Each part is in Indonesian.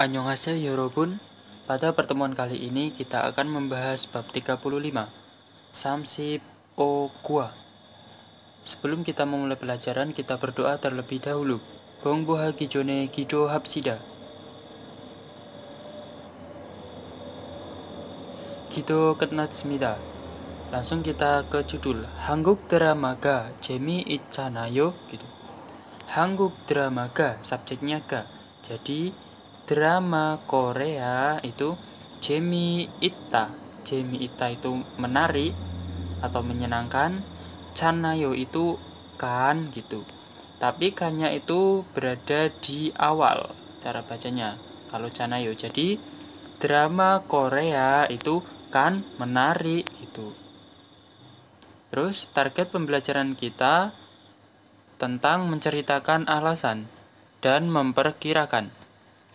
Annyeonghaseyo Yorobun ya Pada pertemuan kali ini kita akan membahas bab 35 Samsip O Sebelum kita memulai pelajaran kita berdoa terlebih dahulu Gong Boha Gijone Gido Hapsida Gido Ketnat semida. Langsung kita ke judul Hangguk Dramaga Jemi Ichanayo gitu. Hangguk Dramaga subjeknya ga jadi drama Korea itu Jamie Ita Jamie Ita itu menarik atau menyenangkan Chanayo itu kan gitu tapi kannya itu berada di awal cara bacanya kalau Chanayo jadi drama Korea itu kan menarik gitu terus target pembelajaran kita tentang menceritakan alasan dan memperkirakan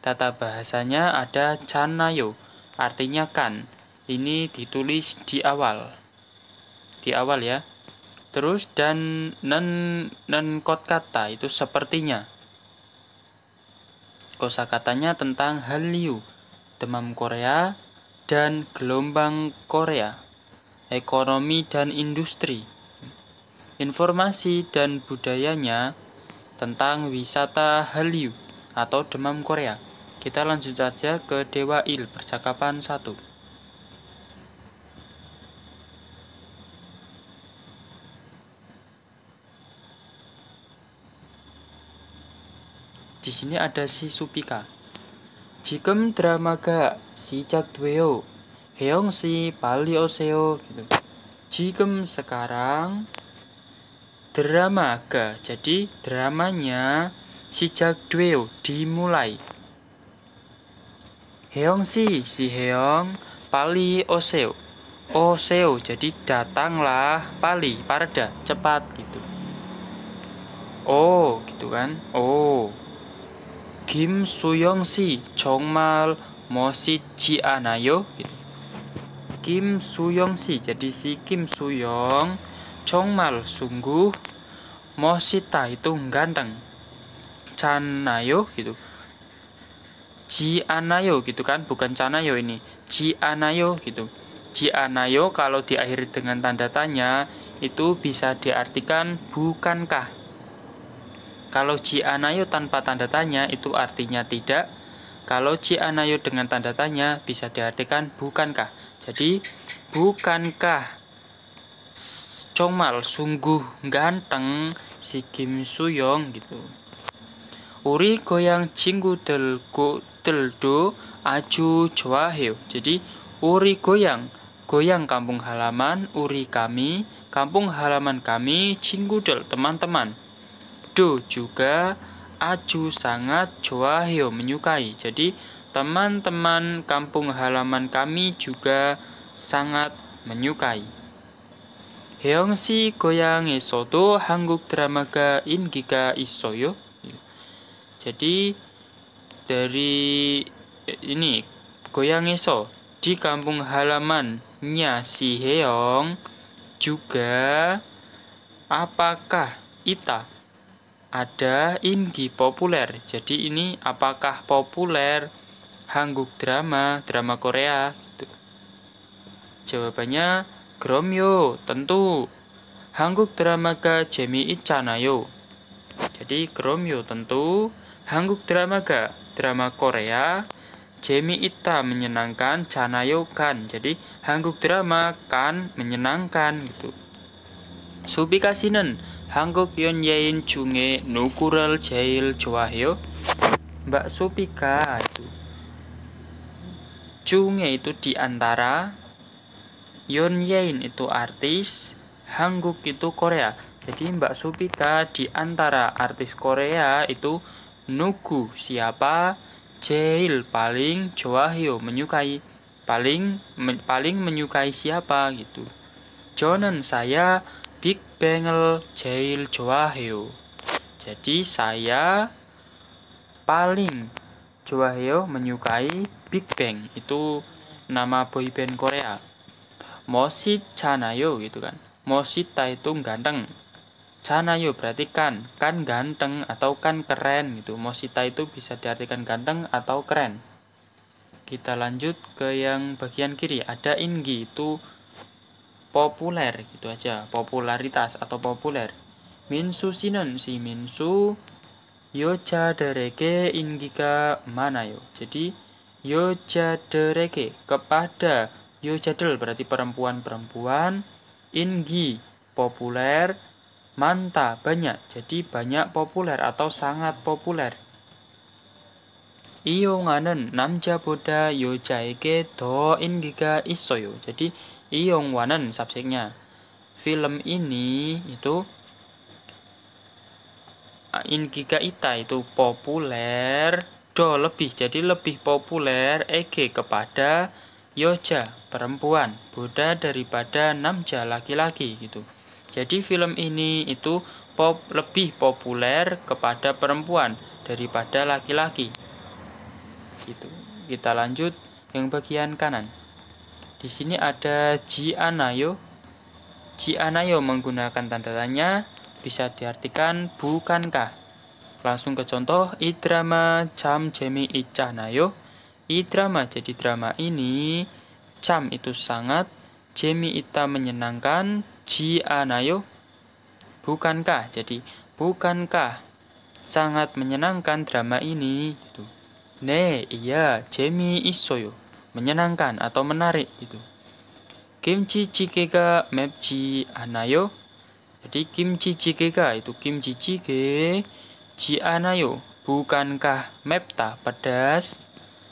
Tata bahasanya ada canayo, artinya kan. Ini ditulis di awal. Di awal ya. Terus dan nen nen kot kata itu sepertinya. Kosa katanya tentang Hallyu, demam Korea dan gelombang Korea, ekonomi dan industri. Informasi dan budayanya tentang wisata Hallyu atau demam Korea. Kita lanjut saja ke Dewa Il, percakapan 1. Di sini ada si Supika. Jikem drama dramaga si Dweo. Heong si Bali Oseo gitu. Jikem sekarang drama dramaga. Jadi dramanya si Dweo dimulai. Heong si si Heong, Pali Oseo. Oh Oseo, oh, jadi datanglah Pali, Parda, cepat gitu. Oh, gitu kan? Oh. Kim si, Chongmal Mosi Ji Anayo. Gitu. Kim si, jadi si Kim Suyong, Chongmal sungguh, Mosita itu ganteng. Chanayo gitu. Jianayo gitu kan, bukan Canayo ini. Jianayo gitu. Jianayo kalau diakhiri dengan tanda tanya itu bisa diartikan bukankah. Kalau Jianayo tanpa tanda tanya itu artinya tidak. Kalau Cianayo dengan tanda tanya bisa diartikan bukankah. Jadi bukankah Congmal sungguh ganteng si Kim Suyong gitu. Uri goyang cinggu ku teldo aju joaheu. Jadi uri goyang, goyang kampung halaman, uri kami, kampung halaman kami, cinggudel teman-teman. Do juga aju sangat joaheu menyukai. Jadi teman-teman kampung halaman kami juga sangat menyukai. Heongsi goyang esodo 한국 드라마가 인기가 isoyo. Jadi dari eh, ini goyang eso di kampung halamannya si Heong juga apakah Ita ada Inggi populer jadi ini apakah populer Hangguk drama drama Korea Tuh. Gitu. jawabannya Gromyo tentu Hangguk drama ga Jemi Ichanayo jadi Gromyo tentu Hangguk drama ga drama Korea Jamie Ita menyenangkan Chanayo Kan jadi Hanguk drama Kan menyenangkan gitu Subi Kasinen Hanguk Yein Junge Nukural Jail Joahyo Mbak Supika itu Junge itu diantara Yein itu artis Hanguk itu Korea jadi Mbak Supika diantara artis Korea itu Nuku siapa? Jail paling Joahyo menyukai paling me, paling menyukai siapa gitu. Jonan saya Big Bangel Jail Joahyo. Jadi saya paling Joahyo menyukai Big Bang itu nama boyband Korea. mosit Chanayo gitu kan. mosita Taitung ganteng. Jana yuk berarti kan, kan ganteng atau kan keren gitu. Mosita itu bisa diartikan ganteng atau keren. Kita lanjut ke yang bagian kiri. Ada ingi itu populer gitu aja, popularitas atau populer. Minsu sinon si minsu yoja dereke ingika mana yo. Jadi yoja dereke kepada yojadel berarti perempuan-perempuan, ingi populer, manta banyak jadi banyak populer atau sangat populer iyo nganen namja boda yo jaike do ingiga isoyo jadi iyo nganen subjeknya film ini itu ah, ingiga ita itu populer do lebih jadi lebih populer eg kepada yoja perempuan boda daripada namja laki-laki gitu jadi film ini itu pop, lebih populer kepada perempuan daripada laki-laki. Gitu. Kita lanjut yang bagian kanan. Di sini ada Ji Anayo. Ji Anayo menggunakan tanda tanya bisa diartikan bukankah. Langsung ke contoh I drama jam jemi ichanayo. drama jadi drama ini jam itu sangat, jemi ita menyenangkan, anayo, bukankah jadi bukankah sangat menyenangkan drama ini gitu ne iya jemi isoyo menyenangkan atau menarik gitu kimchi jikega mepji anayo jadi kimchi jikega itu kimchi jige ji anayo bukankah mepta pedas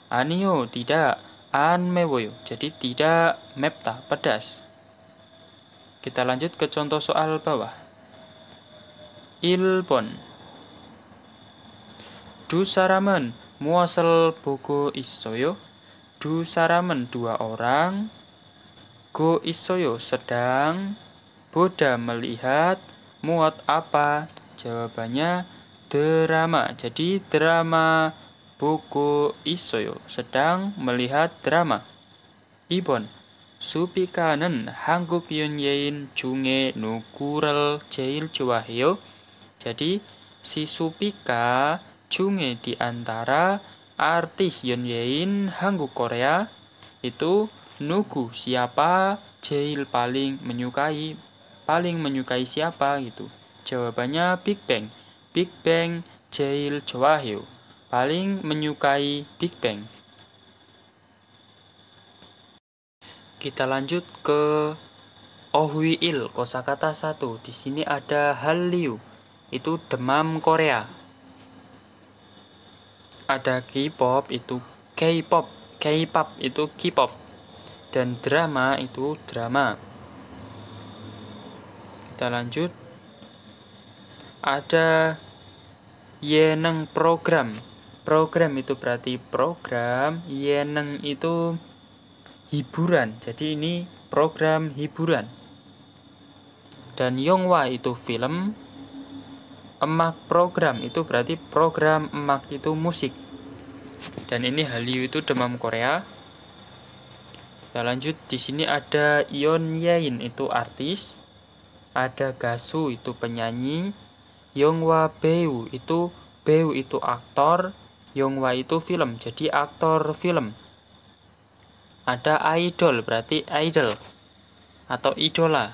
anio tidak anmewoyo jadi tidak mepta pedas kita lanjut ke contoh soal bawah. Ilpon. Du saramen muasel buku isoyo. Du saramen dua orang. Go isoyo sedang. Buddha melihat muat apa? Jawabannya drama. Jadi drama buku isoyo sedang melihat drama. Ibon supi kanan hangguk yun yein junge nukurel jail jadi si supika junge di antara artis yun yein hangguk korea itu nugu siapa jail paling menyukai paling menyukai siapa gitu jawabannya big bang big bang jail juwahyo paling menyukai big bang Kita lanjut ke Ohwiil, kosakata satu. Di sini ada Hallyu, itu demam Korea. Ada K-pop, itu K-pop, K-pop itu K-pop. Dan drama itu drama. Kita lanjut. Ada Yeneng program. Program itu berarti program, Yeneng itu hiburan. Jadi ini program hiburan. Dan Yongwa itu film, emak program itu berarti program emak itu musik. Dan ini Hallyu itu demam Korea. Kita lanjut di sini ada Yeon Yein itu artis, ada Gasu itu penyanyi, Yongwa Beu itu Beu itu aktor, Yongwa itu film. Jadi aktor film ada idol berarti idol atau idola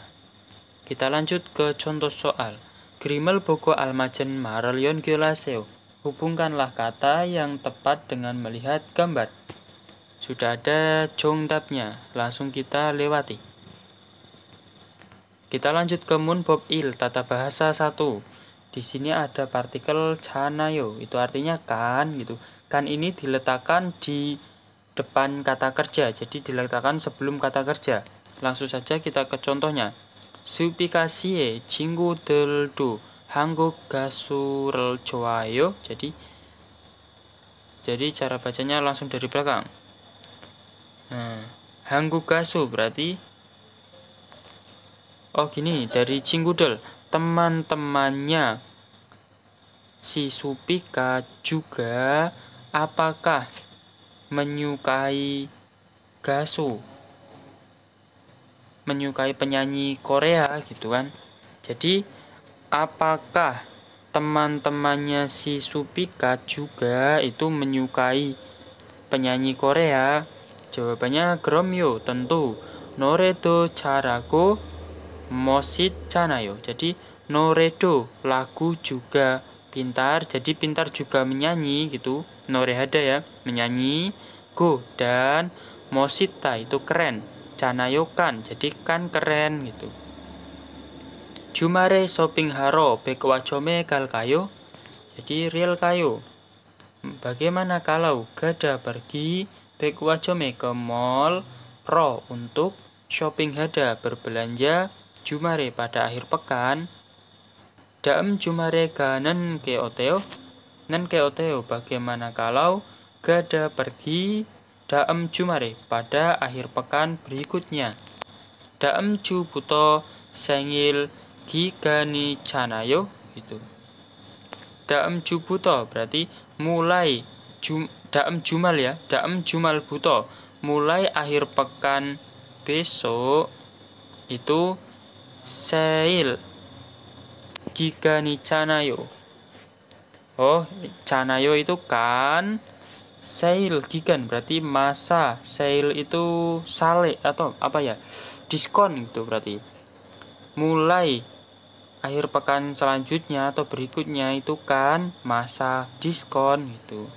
kita lanjut ke contoh soal Grimel Bogo Almajen Marelion Gilaseo hubungkanlah kata yang tepat dengan melihat gambar sudah ada jongdapnya langsung kita lewati kita lanjut ke Moon Bob Il tata bahasa 1 di sini ada partikel janayo itu artinya kan gitu kan ini diletakkan di depan kata kerja, jadi diletakkan sebelum kata kerja. Langsung saja kita ke contohnya. Supikasie jinggu deldu hanggu gasurel joayo. Jadi jadi cara bacanya langsung dari belakang. Nah, hanggu gasu berarti Oh gini, dari Cinggudel, teman-temannya si Supika juga apakah menyukai Gaso menyukai penyanyi Korea gitu kan jadi apakah teman-temannya si Supika juga itu menyukai penyanyi Korea jawabannya Gromyo tentu Noredo Charako Mosit Chanayo jadi Noredo lagu juga pintar jadi pintar juga menyanyi gitu norehada ya menyanyi go dan mosita itu keren canayokan jadi kan keren gitu jumare shopping haro bekwajome kal kayo jadi real kayo bagaimana kalau gada pergi bekwajome ke mall pro untuk shopping hada berbelanja jumare pada akhir pekan Daem jumarega nen ke oteo, nen ke oteo bagaimana kalau gada pergi daem jumare pada akhir pekan berikutnya. Daem ju buto sengil gigani canayo gitu. Daem ju buto berarti mulai jum, daem jumal ya, daem jumal buto mulai akhir pekan besok itu sail jika nicanayo oh canayo itu kan sale gigan berarti masa sale itu sale atau apa ya diskon gitu berarti mulai akhir pekan selanjutnya atau berikutnya itu kan masa diskon gitu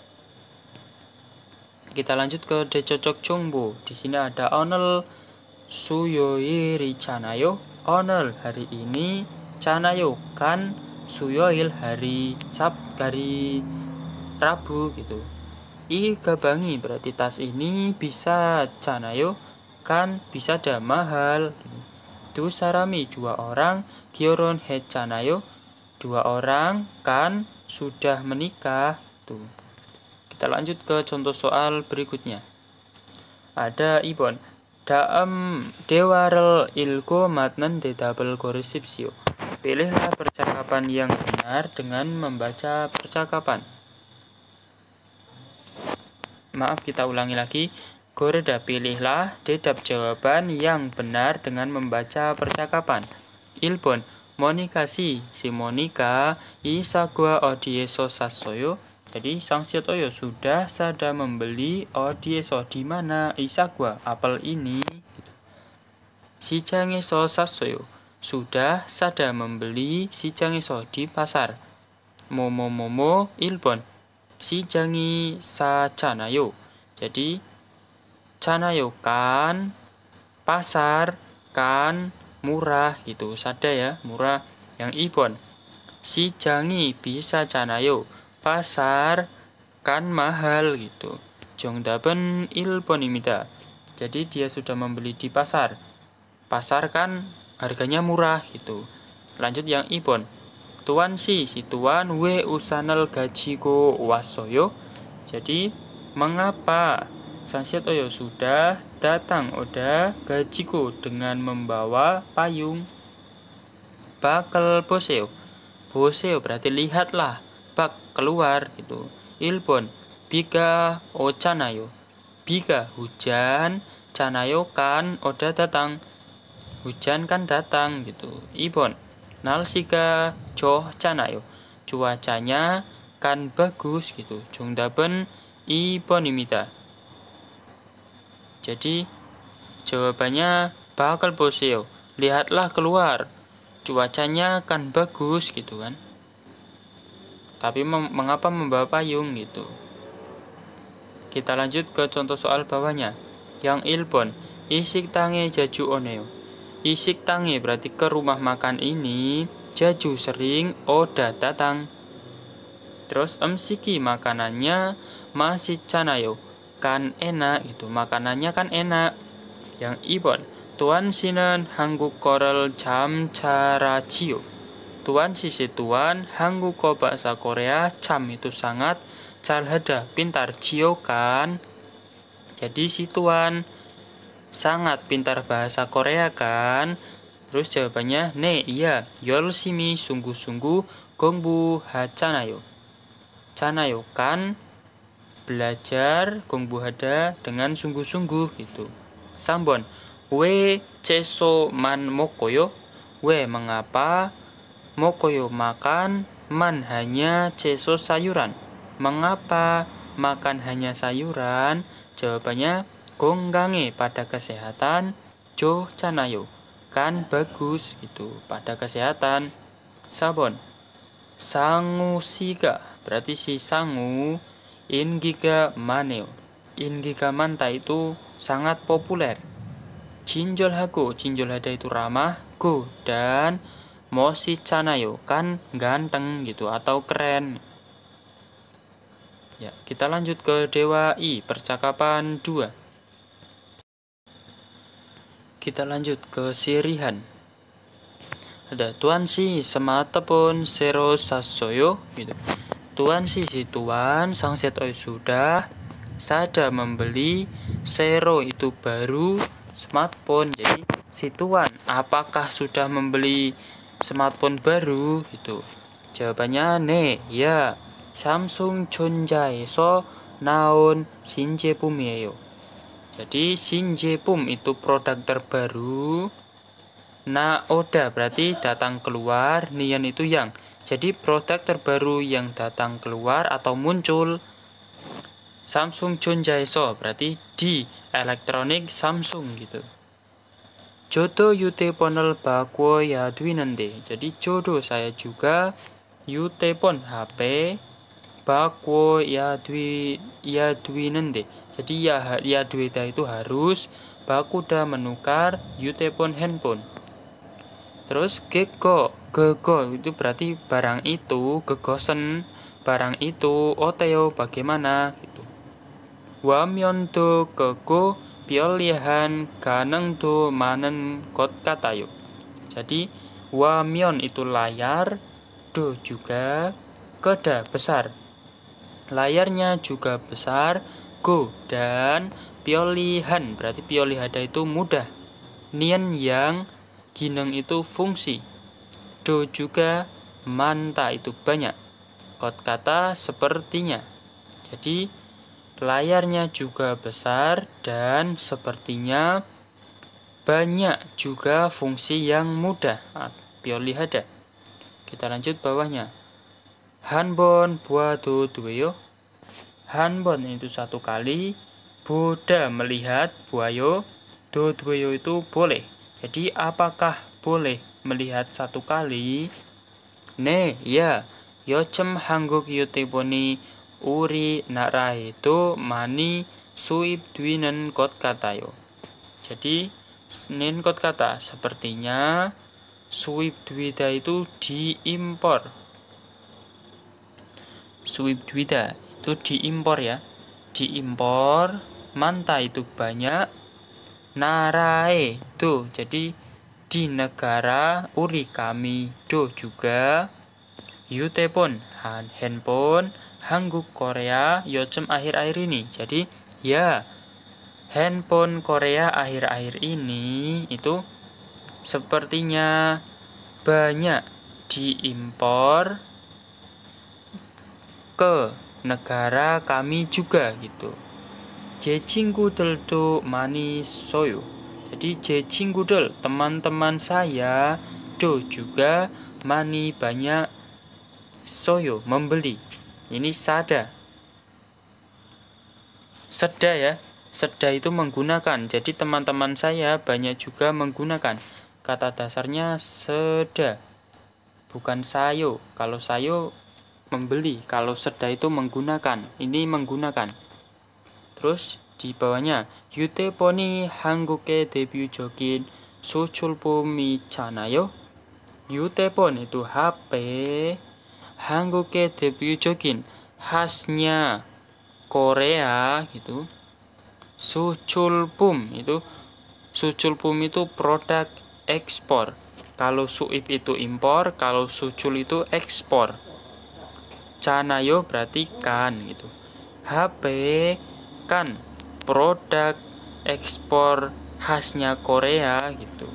kita lanjut ke decocok jongbo di sini ada onel suyoiri canayo onel hari ini kan suyoil hari sab hari Rabu gitu I gabangi berarti tas ini bisa canayo kan bisa ada mahal. gitu. sarami dua orang kioron he canayo dua orang kan sudah menikah tuh kita lanjut ke contoh soal berikutnya ada ibon daam dewarel ilko matnen de double Pilihlah percakapan yang benar dengan membaca percakapan. Maaf, kita ulangi lagi. Gorda, pilihlah dedap jawaban yang benar dengan membaca percakapan. Ilbon, Monika si Monika gua odieso sasoyo. Jadi sang oyo sudah sada membeli odieso di mana Isa gua apel ini. Si jange sasoyo sudah Sada membeli si so di pasar. Momo Momo Ilbon. Si Jangi sa Canayo. Jadi Canayo kan pasar kan murah gitu. Sada ya, murah yang Ibon. Si Jangi bisa Canayo. Pasar kan mahal gitu. Jongdaben Ilbon imida. Jadi dia sudah membeli di pasar. Pasar kan harganya murah gitu lanjut yang ibon tuan si si tuan we usanel gaji ko wasoyo jadi mengapa Sanset Oyo sudah datang Oda gajiku dengan membawa payung bakal boseo boseo berarti lihatlah bak keluar gitu ilbon bika ocanayo bika hujan canayo kan Oda datang hujan kan datang gitu ibon nalsika joh canayo cuacanya kan bagus gitu jongdaben ibon imita jadi jawabannya bakal boseo lihatlah keluar cuacanya kan bagus gitu kan tapi mengapa membawa payung gitu kita lanjut ke contoh soal bawahnya yang ilbon isik tange jaju oneo Isik tangi berarti ke rumah makan ini. Jaju sering Oda oh, datang. Terus emsiki makanannya masih canayo. Kan enak gitu. Makanannya kan enak. Yang ibon. Tuan Sinan hanggu korel jam cara cio. Tuan sisi tuan hanggu ko bahasa Korea cam itu sangat calhada pintar cio kan. Jadi si tuan sangat pintar bahasa Korea kan? Terus jawabannya, ne iya, yolsimi sungguh-sungguh gongbu 공부하잖아요. Canayo kan belajar gongbu hada dengan sungguh-sungguh gitu. Sambon, we ceso man mokoyo? We mengapa? Mokoyo makan, man hanya ceso sayuran. Mengapa makan hanya sayuran? Jawabannya gonggange pada kesehatan jo canayo kan bagus itu pada kesehatan sabon sangu siga berarti si sangu ingiga maneo ingiga manta itu sangat populer cinjol hago cinjol hada itu ramah go dan mosi canayo kan ganteng gitu atau keren ya kita lanjut ke dewa i percakapan 2 kita lanjut ke Sirihan. Ada Tuan si semata pun sero sasoyo gitu. Tuan si si tuan sang setoi sudah sada membeli sero itu baru smartphone jadi si tuan apakah sudah membeli smartphone baru gitu jawabannya ne ya Samsung so naon sinje pumieyo jadi Pum itu produk terbaru. Naoda berarti datang keluar, Nian itu yang. Jadi produk terbaru yang datang keluar atau muncul. Samsung Junjaiso berarti di elektronik Samsung gitu. Jodo yute ponel bakwo ya Jadi Jodo saya juga Yutepon HP bako ya dwi ya nende. jadi ya ya ta itu harus bakuda menukar yutepon handphone terus gego gego itu berarti barang itu gegosen barang itu oteo bagaimana itu? wamyon do gego piolihan ganeng do manen kot katayo jadi wamion itu layar do juga keda besar Layarnya juga besar. Go dan piolihan berarti piolihada itu mudah. Nian yang gineng itu fungsi. Do juga manta itu banyak. Kot kata sepertinya. Jadi layarnya juga besar dan sepertinya banyak juga fungsi yang mudah. Ah, piolihada. Kita lanjut bawahnya. Hanbon buat tuh tuyo Hanbon itu satu kali, Buddha melihat Do Dodoyo itu boleh. Jadi apakah boleh melihat satu kali? Ne, iya. ya. Yocem hangguk yuteboni ya uri itu mani suib dwinen kot katayo. Jadi nin kot kata sepertinya suib dwida itu diimpor. Suib dwida itu diimpor ya diimpor manta itu banyak narae do jadi di negara urikami do juga yutepon handphone hanguk Korea yocem akhir-akhir ini jadi ya handphone Korea akhir-akhir ini itu sepertinya banyak diimpor ke negara kami juga gitu. Jejingku deltu mani soyo. Jadi jejingku del teman-teman saya do juga mani banyak soyo membeli. Ini sada. Seda ya. Seda itu menggunakan. Jadi teman-teman saya banyak juga menggunakan. Kata dasarnya seda bukan sayo. Kalau sayo membeli kalau seda itu menggunakan ini menggunakan terus di bawahnya yute poni hanguke debut jokin suchulpo mi chanayo yute pon itu HP hanguke debut jokin khasnya Korea gitu suculpum itu suculpum itu produk ekspor kalau suip itu impor kalau sucul itu ekspor canayo berarti kan gitu HP kan produk ekspor khasnya Korea gitu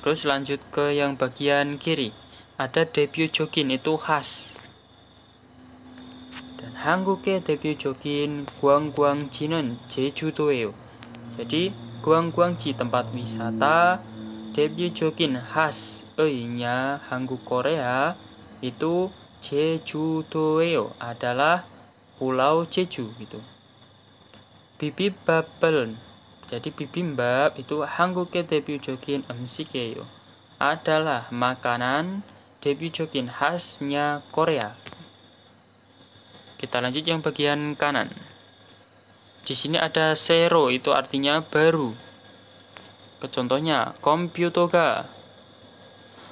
terus lanjut ke yang bagian kiri ada debut jokin itu khas dan Hanguke debut jokin Guangguang Jinen Jeju Doeo jadi ji tempat wisata debut jokin khas Oh iya Hanguk Korea itu Jeju Doeo adalah pulau Jeju gitu. Bibi Bibimbabeln. Jadi bibimbap itu hanguke jokin emsikeyo. Adalah makanan jokin khasnya Korea. Kita lanjut yang bagian kanan. Di sini ada sero itu artinya baru. Contohnya komputoga.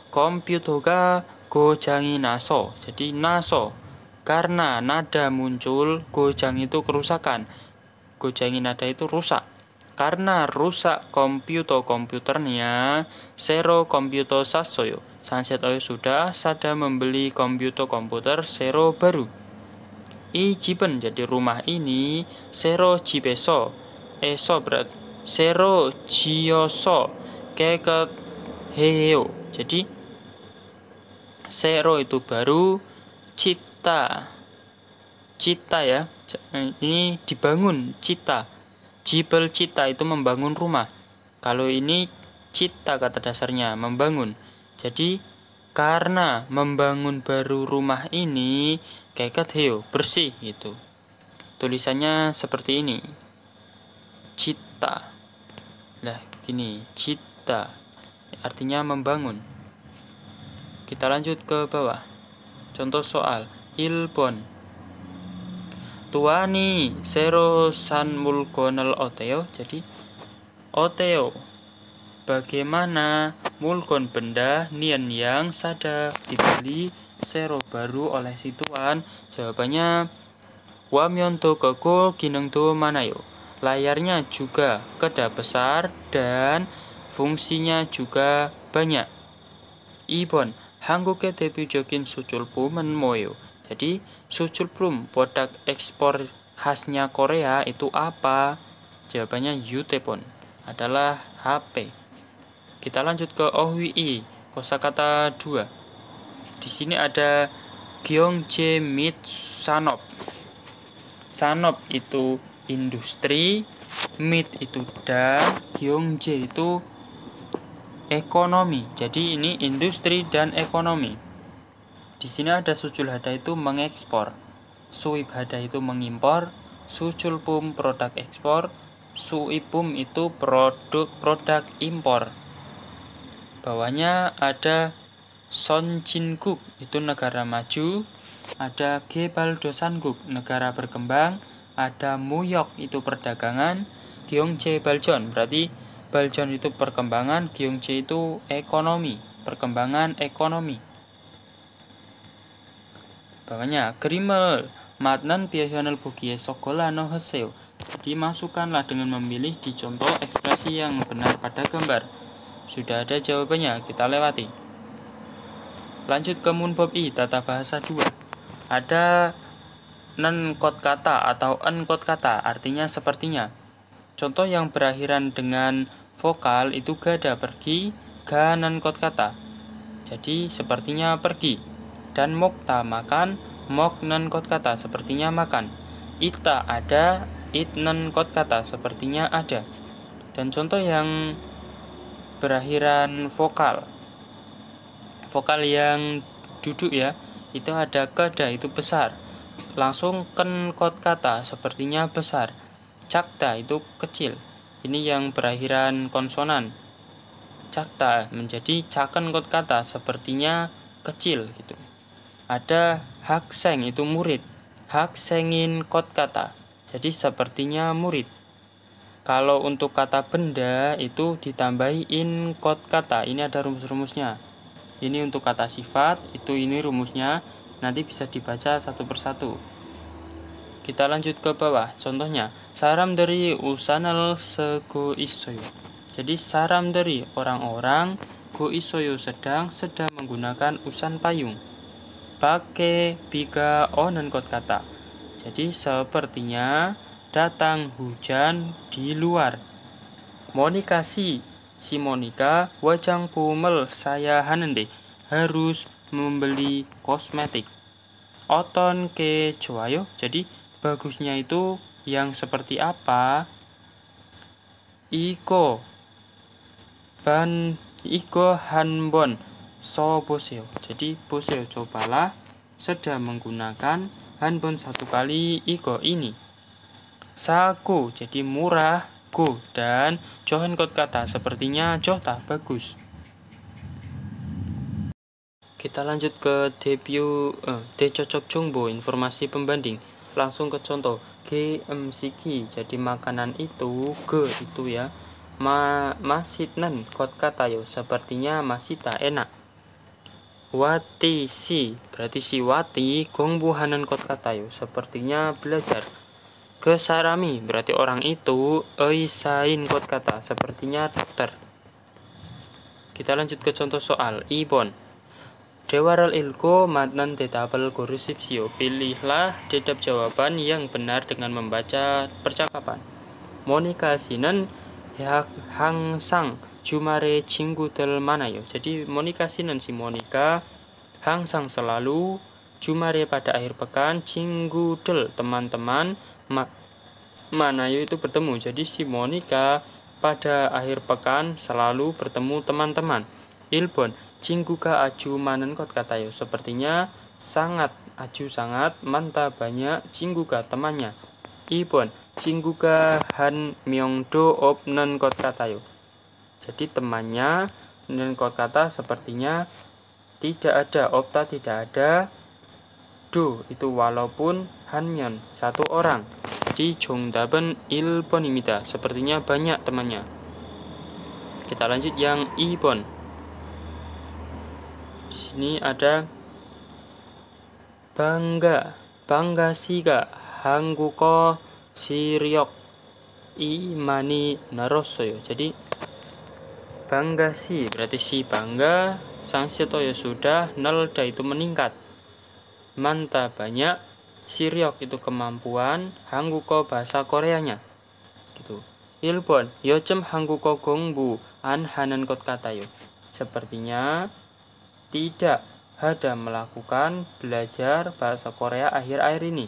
Komputoga gojangi naso. Jadi naso. Karena nada muncul, gojang itu kerusakan. Gojangi nada itu rusak. Karena rusak komputer komputernya, Sero komputer sasoyo. Sunset Oil sudah, Sada membeli komputer komputer Sero baru. i jipen jadi rumah ini Sero Jibeso. Eso berat Sero Jioso Keket heyo Jadi Sero itu baru, cita. Cita ya. Ini dibangun cita. Jibel cita itu membangun rumah. Kalau ini cita kata dasarnya membangun. Jadi karena membangun baru rumah ini keket heo bersih gitu. Tulisannya seperti ini. Cita. Lah, gini, cita artinya membangun. Kita lanjut ke bawah. Contoh soal Ilbon. Tuani sero san mulgonel oteo. Jadi oteo. Bagaimana mulgon benda nian yang sada dibeli sero baru oleh si tuan? Jawabannya Wamyon to keko gineng to manayo. Layarnya juga keda besar dan fungsinya juga banyak. Ibon 한국의 대표적인 수출품은 뭐요? Jadi, susulplum produk ekspor khasnya Korea itu apa? Jawabannya yutepon, adalah HP. Kita lanjut ke Ohui, kosakata 2. Di sini ada Gyeongje Mitsanop. Sanop itu industri, mit itu dan Gyeongje itu ekonomi. Jadi ini industri dan ekonomi. Di sini ada sujul hada itu mengekspor, suib hada itu mengimpor, sujul pum produk ekspor, suibum itu produk produk impor. Bawahnya ada Son Jin-guk itu negara maju, ada Gebal Dosan-guk negara berkembang, ada Muyok itu perdagangan, Gyeongje Baljon berarti Baljon itu perkembangan, Gyeongje itu ekonomi, perkembangan ekonomi. Bawahnya, Grimmel, Matnan Biasional Bugie Sokola no Heseo. Jadi masukkanlah dengan memilih di contoh ekspresi yang benar pada gambar. Sudah ada jawabannya, kita lewati. Lanjut ke Munbob I, tata bahasa 2. Ada kot kata atau en kot kata, artinya sepertinya. Contoh yang berakhiran dengan vokal itu gada pergi, ga nan kot kata. Jadi sepertinya pergi. Dan mokta makan, moknan nan kot kata sepertinya makan. Ita ada, itnan nan kot kata sepertinya ada. Dan contoh yang berakhiran vokal. Vokal yang duduk ya, itu ada gada itu besar. Langsung ken kot kata sepertinya besar. Cakta itu kecil ini yang berakhiran konsonan. Cakta menjadi caken kot kata, sepertinya kecil gitu. Ada hak seng itu murid, hak sengin kot kata, jadi sepertinya murid. Kalau untuk kata benda itu ditambahi in kot kata, ini ada rumus-rumusnya. Ini untuk kata sifat, itu ini rumusnya, nanti bisa dibaca satu persatu. Kita lanjut ke bawah. Contohnya, saram dari usanal sego isoyo. Jadi saram dari orang-orang go isoyo sedang sedang menggunakan usan payung. Pakai biga onen kot kata. Jadi sepertinya datang hujan di luar. Monikasi si monika wajang pumel saya hanende harus membeli kosmetik. Oton ke cuayo. Jadi bagusnya itu yang seperti apa? Iko ban Iko Hanbon so bosil Jadi bosil cobalah sedang menggunakan Hanbon satu kali Iko ini. Saku jadi murah go dan Johan kot kata sepertinya Jota bagus. Kita lanjut ke debut eh, De Cocok jumbo informasi pembanding langsung ke contoh GMCG jadi makanan itu ke itu ya ma nen kot kata yo sepertinya tak enak wati si berarti si wati gong buhanan kot kata yo sepertinya belajar kesarami berarti orang itu eisain kot kata sepertinya dokter kita lanjut ke contoh soal ibon Dewaral ilko matnan tetapel kurusipsio. Pilihlah tetap jawaban yang benar dengan membaca percakapan. Monika Sinan Hang Sang Jumare Cinggu Tel yo. Jadi Monika Sinan si Monika Hang Sang selalu Jumare pada akhir pekan Cinggu tel teman-teman ma yo itu bertemu. Jadi si Monika pada akhir pekan selalu bertemu teman-teman. Ilbon, Cingkuka Aju Manen Kot Katayo. Sepertinya sangat Aju sangat manta banyak Cingkuka temannya. Ibon, Cingkuka Han Myongdo Opnen Kot Katayo. Jadi temannya nen kot kata sepertinya tidak ada opta tidak ada do itu walaupun hanmyon satu orang di jongdaben imita sepertinya banyak temannya kita lanjut yang ibon di sini ada bangga bangga siga hangguko siriok imani narosoyo jadi bangga si berarti si bangga sang ya sudah nelda itu meningkat manta banyak siriok itu kemampuan hangguko bahasa koreanya gitu ilbon yocem hangguko gongbu an hanan kot katayo sepertinya tidak ada melakukan belajar bahasa Korea akhir-akhir ini.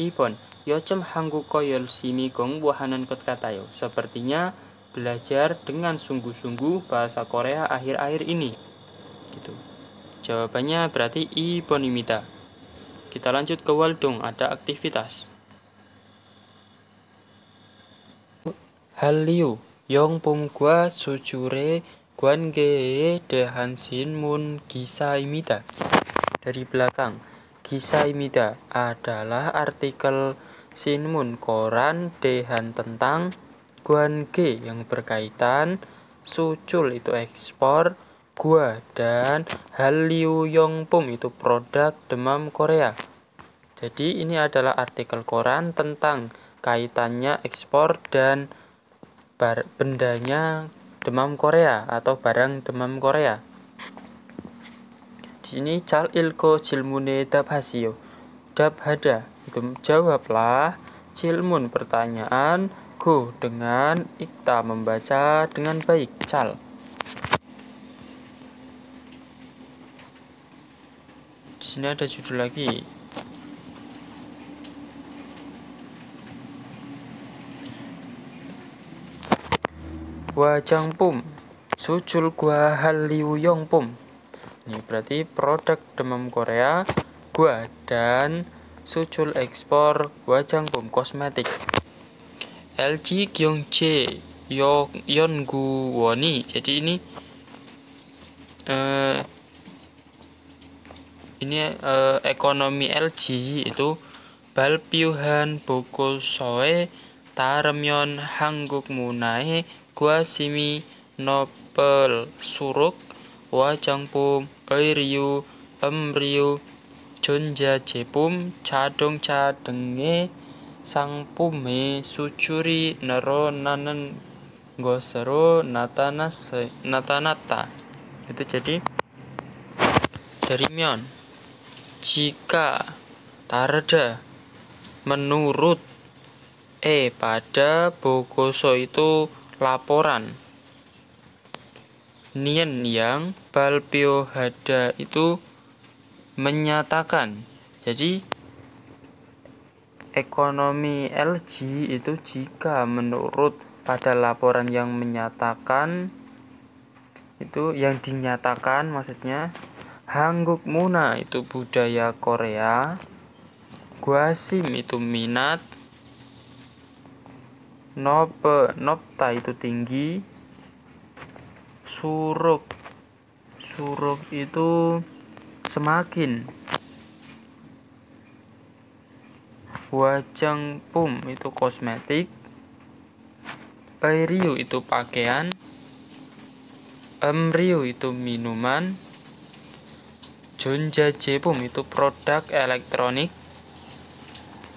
Ibon, yocem hanggu koyol simi gong buahanan kot katayo. Sepertinya belajar dengan sungguh-sungguh bahasa Korea akhir-akhir ini. Gitu. Jawabannya berarti ibonimita. Kita lanjut ke Waldung. ada aktivitas. Hallyu, yong gua sujure Guan Ge De Han xin Mun Gisa Imida dari belakang. Gisa Imida adalah artikel Sinmun koran Dehan tentang Guan Ge yang berkaitan Sucul itu ekspor gua dan Hallyu Yongpum itu produk demam Korea. Jadi ini adalah artikel koran tentang kaitannya ekspor dan bar bendanya demam Korea atau barang demam Korea. Di sini cal ilko cilmune dabhasio. Dabhada itu jawablah cilmun pertanyaan go dengan ikta membaca dengan baik cal. Di sini ada judul lagi Wajang Pum Sucul Gua haliu Yong Pum Ini berarti produk demam Korea Gua dan Sucul ekspor Wajang Pum kosmetik LG Gyeongjae Yonggu Woni jadi ini eh, ini eh, ekonomi LG itu Balpyuhan Bokosoe Taremyon Hangguk Munae Guasimi Nopel Suruk Wa Changpum Airyu Emryu Junja Jepum Cadong Cadenge pume Sucuri Nero Nanen Gosero Natanas Natanata itu jadi dari Mion jika tarda menurut E pada Bogoso itu laporan Nien yang Balpiohada itu menyatakan jadi ekonomi LG itu jika menurut pada laporan yang menyatakan itu yang dinyatakan maksudnya Hangguk Muna itu budaya Korea Guasim itu minat nop nopta itu tinggi suruk suruk itu semakin wajang pum itu kosmetik Airiu itu pakaian Emriu itu minuman Junja Jepum itu produk elektronik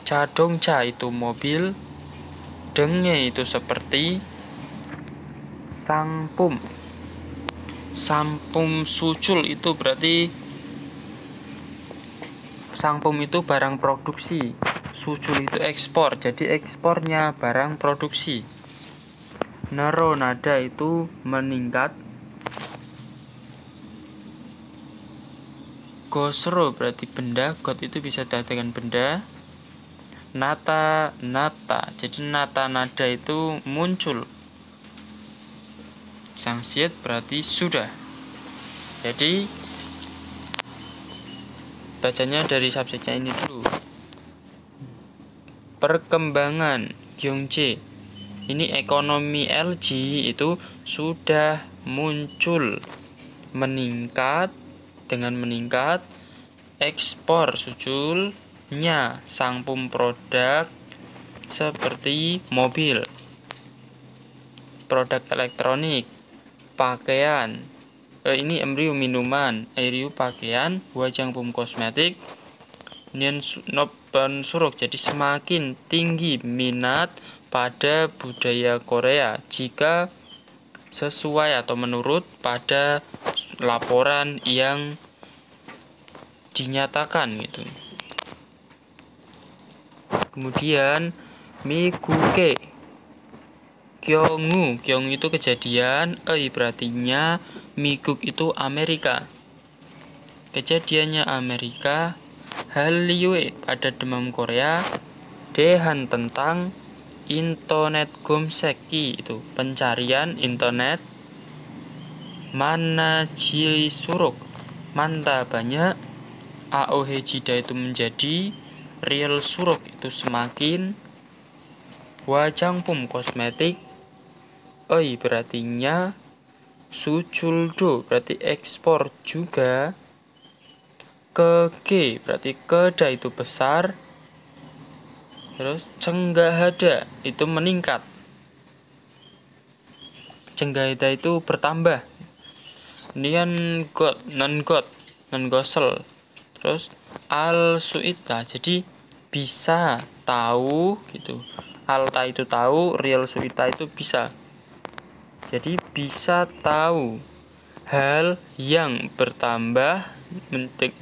Cadongca itu mobil dengnya itu seperti sangpum. Sangpum sucul itu berarti sangpum itu barang produksi, sucul itu ekspor. Jadi ekspornya barang produksi. Nero nada itu meningkat. Gosro berarti benda, got itu bisa diartikan benda nata nata jadi nata nada itu muncul sangsiat berarti sudah jadi bacanya dari subjeknya ini dulu perkembangan Gyeongje ini ekonomi LG itu sudah muncul meningkat dengan meningkat ekspor sujul produknya sangpum produk seperti mobil produk elektronik pakaian eh, ini embryo minuman airiu pakaian wajang pum kosmetik nian nopen suruk jadi semakin tinggi minat pada budaya Korea jika sesuai atau menurut pada laporan yang dinyatakan gitu kemudian mikuke kyongu kyongu itu kejadian ei eh, berartinya mikuk itu Amerika kejadiannya Amerika Hallyu pada demam Korea Dehan tentang internet gomseki itu pencarian internet mana suruk manta banyak AOH jida itu menjadi real Suruk itu semakin wajang pum kosmetik oi berartinya suculdo berarti ekspor juga ke G berarti keda itu besar terus cenggah ada itu meningkat cenggah ada itu bertambah nian got non got non gosel terus al suita nah, jadi bisa tahu gitu alta itu tahu real suita itu bisa jadi bisa tahu hal yang bertambah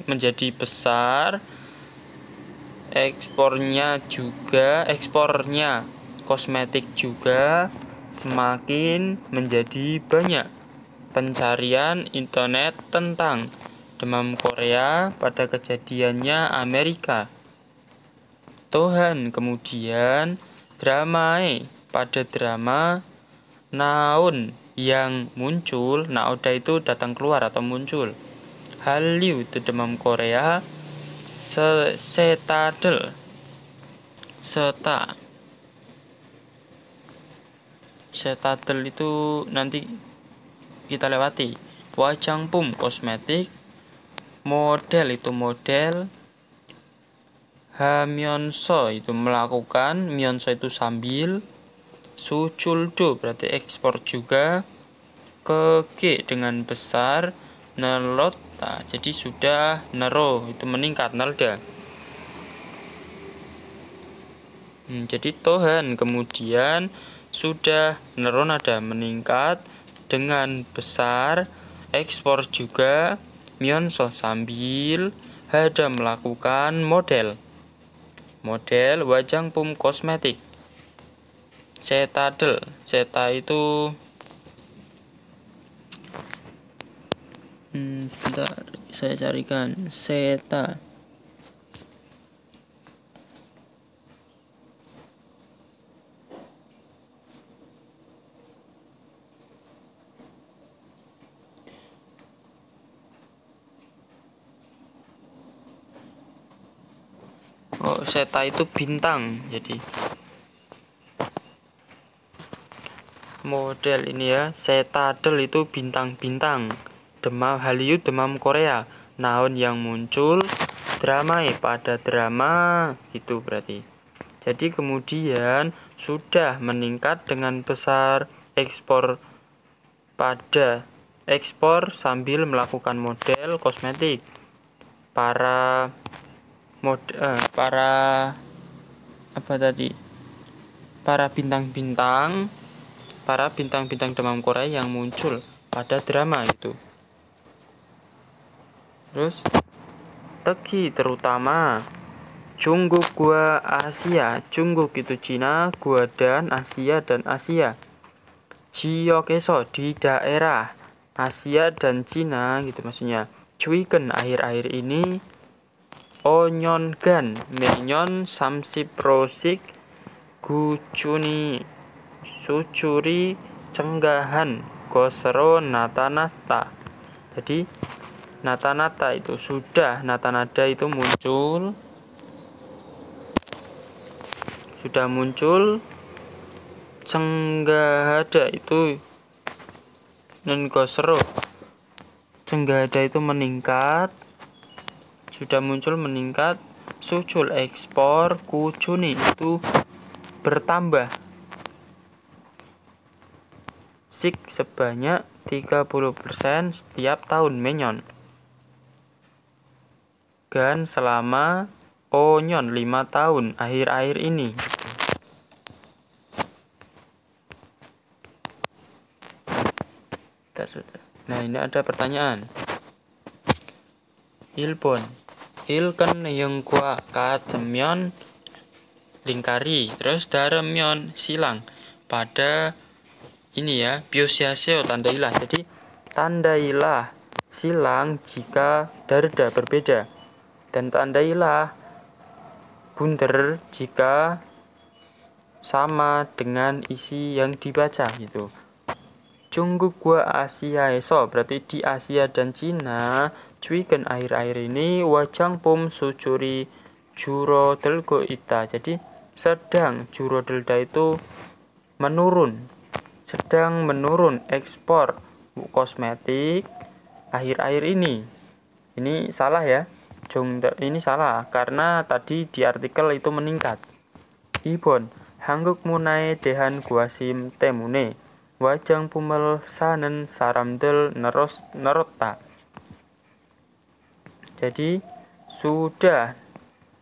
menjadi besar ekspornya juga ekspornya kosmetik juga semakin menjadi banyak pencarian internet tentang demam Korea pada kejadiannya Amerika Tuhan kemudian dramai pada drama naun yang muncul, Naoda itu datang keluar atau muncul. Hallyu itu demam Korea, se setadel, seta. Setadel itu nanti kita lewati. Wajang pum kosmetik, model itu model, Hamyonso itu melakukan, myonso itu sambil, suculdo berarti ekspor juga, ke G dengan besar, nelot, nah, jadi sudah nero itu meningkat nelda. Hmm, jadi tohan kemudian sudah nero nada meningkat dengan besar, ekspor juga, myonso sambil, ada melakukan model model wajang pump kosmetik cetadel ceta itu hmm, sebentar saya carikan seta oh seta itu bintang jadi model ini ya setadel itu bintang-bintang demam Hallyu demam Korea naon yang muncul drama pada drama itu berarti jadi kemudian sudah meningkat dengan besar ekspor pada ekspor sambil melakukan model kosmetik para mod uh, para apa tadi para bintang-bintang para bintang-bintang demam Korea yang muncul pada drama itu terus Teki terutama Jungguk gua Asia Jungguk itu Cina gua dan Asia dan Asia Jiyokeso di daerah Asia dan Cina gitu maksudnya Cuiken akhir-akhir ini gan menyon prosik gucuni sucuri cenggahan gosero natanata jadi natanata itu sudah natanada itu muncul sudah muncul cenggahada itu non gosero cenggahada itu meningkat sudah muncul meningkat sucul ekspor kucuni itu bertambah sik sebanyak 30% setiap tahun menyon dan selama onyon 5 tahun akhir-akhir ini nah ini ada pertanyaan Ilbon ilken kat kademyon lingkari terus daremyon silang pada ini ya biosiaseo tanda ilah jadi tanda ilah silang jika darda berbeda dan tanda ilah bunder jika sama dengan isi yang dibaca gitu. Cunggu gua Asia eso berarti di Asia dan Cina cuikan air-air ini wajang pum sucuri juro delgo ita jadi sedang juro delda itu menurun sedang menurun ekspor kosmetik akhir-akhir ini ini salah ya jong ini salah karena tadi di artikel itu meningkat ibon hangguk munai dehan guasim temune wajang pumel sanen saramdel neros nerota jadi sudah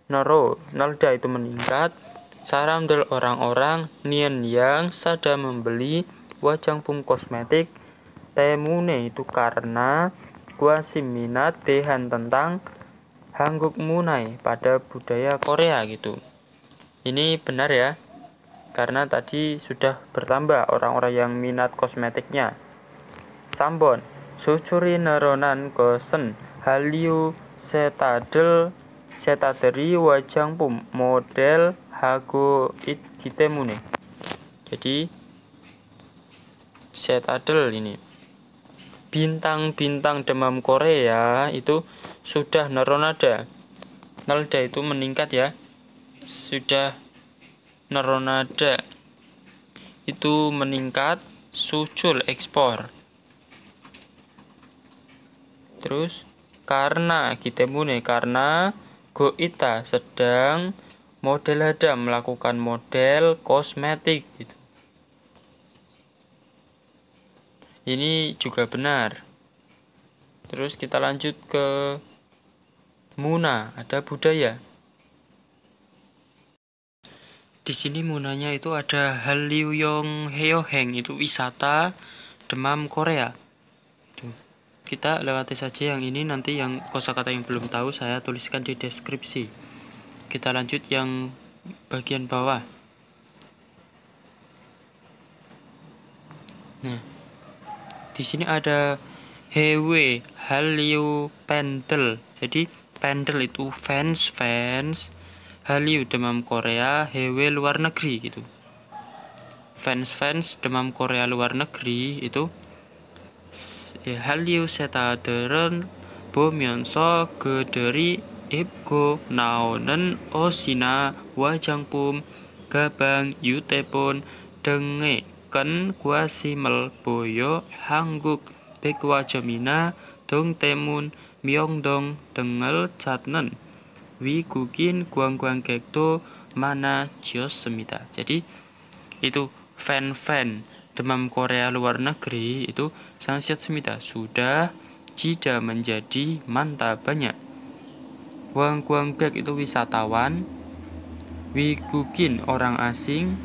naro nalda itu meningkat saram dari orang-orang nian yang sada membeli wajang pung kosmetik temune itu karena gua minat dehan tentang hangguk munai pada budaya Korea gitu ini benar ya karena tadi sudah bertambah orang-orang yang minat kosmetiknya sambon sucuri neronan gosen haliu setadel setaderi wajang pum model hago it kitemune jadi setadel ini bintang-bintang demam Korea itu sudah neronada nelda itu meningkat ya sudah neronada itu meningkat sucul ekspor terus karena kita mune karena goita sedang model ada melakukan model kosmetik gitu. Ini juga benar. Terus kita lanjut ke Muna, ada budaya. Di sini Munanya itu ada Hallyu Yong Heoheng itu wisata demam Korea kita lewati saja yang ini nanti yang kosakata yang belum tahu saya tuliskan di deskripsi kita lanjut yang bagian bawah nah di sini ada hewe halio pendel jadi pendel itu fans fans halio demam Korea hewe luar negeri gitu fans fans demam Korea luar negeri itu deren Setaaderen Bomyeonso Gederi ibko Naonen Osina Wajangpum Gabang Yutepon Denge Ken Kwasimel Boyo Hangguk Bekwajomina Dong Temun dong Dengel Catnen Wigukin guang Gekto Mana Jios Semita jadi itu fan-fan demam Korea luar negeri itu sangat semita sudah jida menjadi manta banyak Wang Guanggek itu wisatawan Wigukin orang asing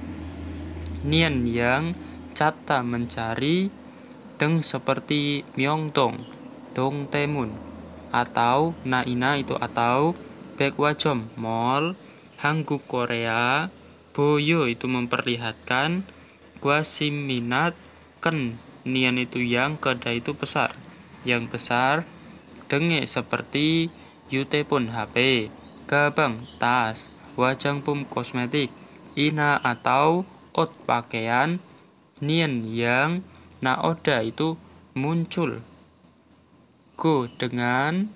Nian yang Cata mencari Deng seperti Myeongdong Dong Temun atau Naina itu atau Wajom Mall Hangguk Korea Boyo itu memperlihatkan siminat ken nian itu yang kedai itu besar yang besar denge seperti yute pun HP gabang tas wajang pun kosmetik ina atau ot pakaian nian yang naoda itu muncul go dengan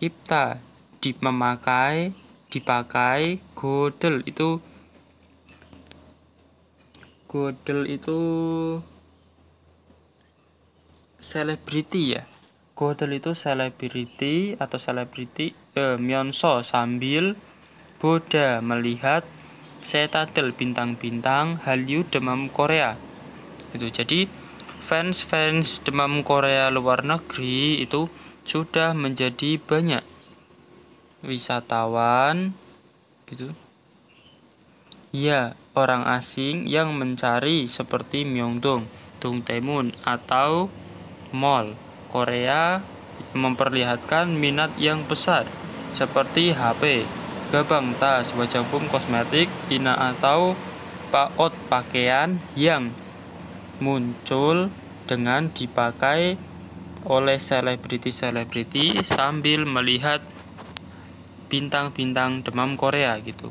ipta di memakai dipakai godel itu Godel itu selebriti ya Godel itu selebriti atau selebriti eh, Myonso sambil Boda melihat Setadel bintang-bintang Hallyu demam Korea itu jadi fans-fans demam Korea luar negeri itu sudah menjadi banyak wisatawan gitu ya orang asing yang mencari seperti Myeongdong, Dongdaemun, atau Mall. Korea memperlihatkan minat yang besar seperti HP, gabang tas, pun kosmetik, ina atau paot pakaian yang muncul dengan dipakai oleh selebriti-selebriti sambil melihat bintang-bintang demam Korea gitu.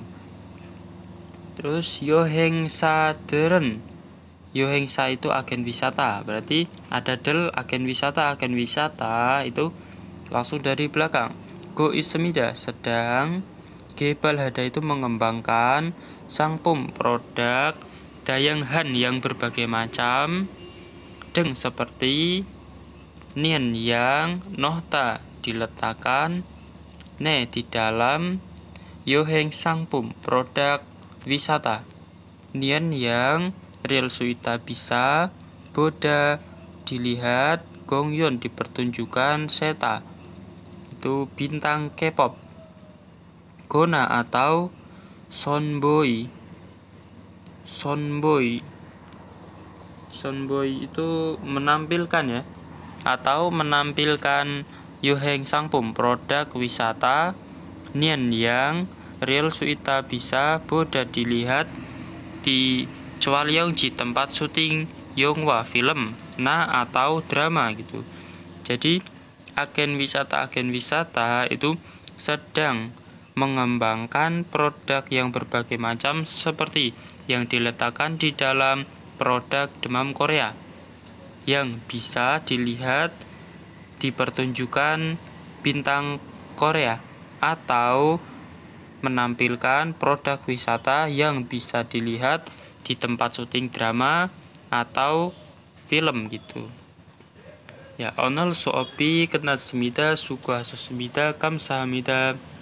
Terus Yoheng Deren. Yohengsa itu agen wisata. Berarti ada del agen wisata, agen wisata itu langsung dari belakang. Go Isemida sedang Gebal Hada itu mengembangkan sangpum produk dayang han yang berbagai macam deng seperti nian yang nohta diletakkan ne di dalam yoheng sangpum produk wisata. Nian yang real suita bisa boda dilihat Gongyun di pertunjukan seta itu bintang K-pop. Gona atau Sonboy. Sonboy. Sonboy itu menampilkan ya atau menampilkan Yuheng Sangpum produk wisata Nian yang real suita bisa boda dilihat di di tempat syuting Yongwa film nah atau drama gitu. Jadi agen wisata-agen wisata itu sedang mengembangkan produk yang berbagai macam seperti yang diletakkan di dalam produk demam Korea yang bisa dilihat di pertunjukan bintang Korea atau menampilkan produk wisata yang bisa dilihat di tempat syuting drama atau film gitu. Ya, onel semida suka sesemida kam sahamida.